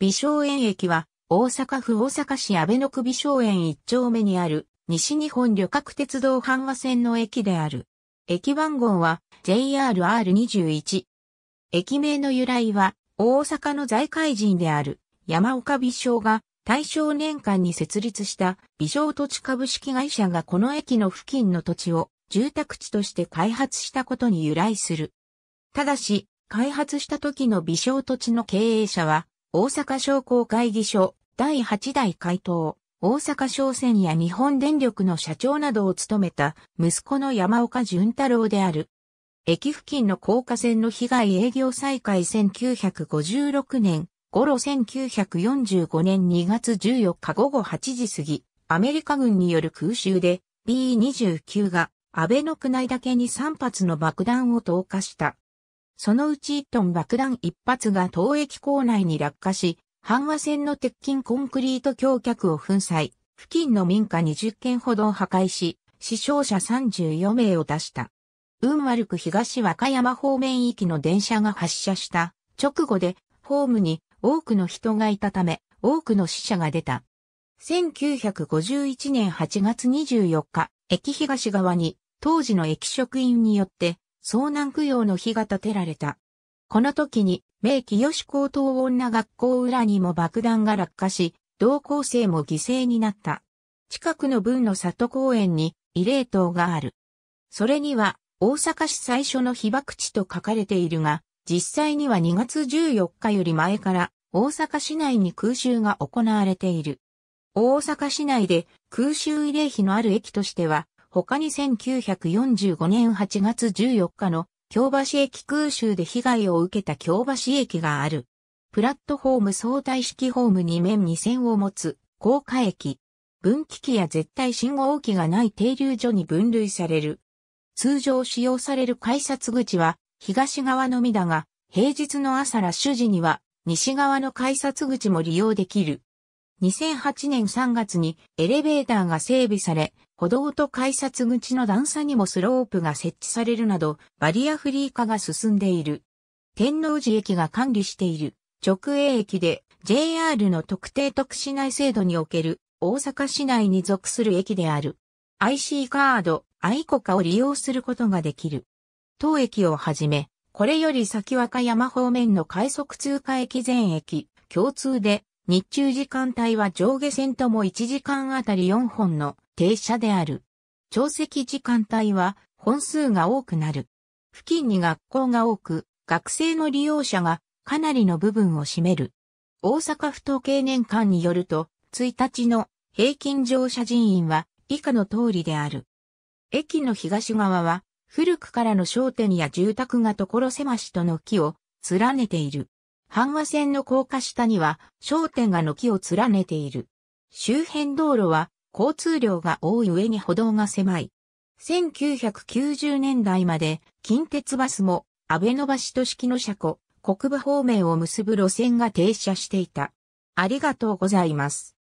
美少園駅は、大阪府大阪市安倍野区美少園一丁目にある、西日本旅客鉄道阪和線の駅である。駅番号は JRR21。駅名の由来は、大阪の財界人である山岡美少が大正年間に設立した美少土地株式会社がこの駅の付近の土地を住宅地として開発したことに由来する。ただし、開発した時の美少土地の経営者は大阪商工会議所第8代会頭、大阪商船や日本電力の社長などを務めた息子の山岡淳太郎である。駅付近の高架線の被害営業再開1956年、頃1945年2月14日午後8時過ぎ、アメリカ軍による空襲で B29 が安倍の区内だけに3発の爆弾を投下した。そのうち1トン爆弾1発が当駅構内に落下し、阪和線の鉄筋コンクリート橋脚を粉砕、付近の民家20軒ほどを破壊し、死傷者34名を出した。運悪く東和歌山方面行きの電車が発車した直後で、ホームに多くの人がいたため、多くの死者が出た。1951年8月24日、駅東側に、当時の駅職員によって、遭難供養の日が建てられた。この時に、明記し高等女学校裏にも爆弾が落下し、同校生も犠牲になった。近くの文の里公園に慰霊塔がある。それには、大阪市最初の被爆地と書かれているが、実際には2月14日より前から大阪市内に空襲が行われている。大阪市内で空襲慰霊碑のある駅としては他に1945年8月14日の京橋駅空襲で被害を受けた京橋駅がある。プラットフォーム相対式ホーム2面2線を持つ高架駅。分岐器や絶対信号機がない停留所に分類される。通常使用される改札口は東側のみだが、平日の朝ラッシュ時には西側の改札口も利用できる。2008年3月にエレベーターが整備され、歩道と改札口の段差にもスロープが設置されるなど、バリアフリー化が進んでいる。天王寺駅が管理している直営駅で JR の特定特市内制度における大阪市内に属する駅である。IC カード、愛国家を利用することができる。当駅をはじめ、これより先和歌山方面の快速通過駅全駅、共通で、日中時間帯は上下線とも1時間あたり4本の停車である。潮汐時間帯は本数が多くなる。付近に学校が多く、学生の利用者がかなりの部分を占める。大阪府統計年間によると、1日の平均乗車人員は以下の通りである。駅の東側は古くからの商店や住宅が所狭しとの木を連ねている。阪和線の高架下には商店が軒を連ねている。周辺道路は交通量が多い上に歩道が狭い。1990年代まで近鉄バスも安倍野橋都式の車庫、国部方面を結ぶ路線が停車していた。ありがとうございます。